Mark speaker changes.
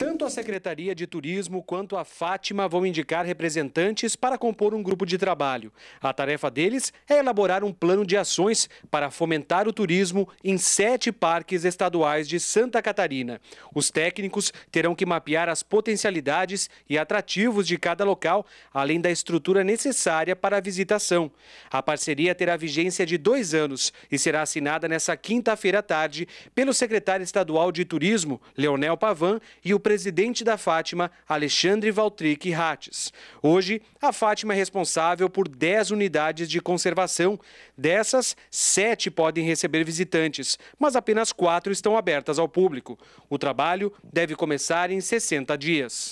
Speaker 1: Tanto a Secretaria de Turismo quanto a Fátima vão indicar representantes para compor um grupo de trabalho. A tarefa deles é elaborar um plano de ações para fomentar o turismo em sete parques estaduais de Santa Catarina. Os técnicos terão que mapear as potencialidades e atrativos de cada local, além da estrutura necessária para a visitação. A parceria terá vigência de dois anos e será assinada nesta quinta-feira à tarde pelo secretário estadual de Turismo, Leonel Pavan, e o presidente da Fátima, Alexandre Valtric Rates. Hoje, a Fátima é responsável por 10 unidades de conservação. Dessas, 7 podem receber visitantes, mas apenas 4 estão abertas ao público. O trabalho deve começar em 60 dias.